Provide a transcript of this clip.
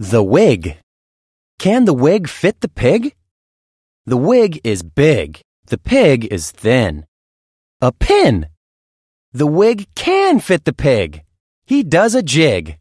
The wig. Can the wig fit the pig? The wig is big. The pig is thin. A pin. The wig can fit the pig. He does a jig.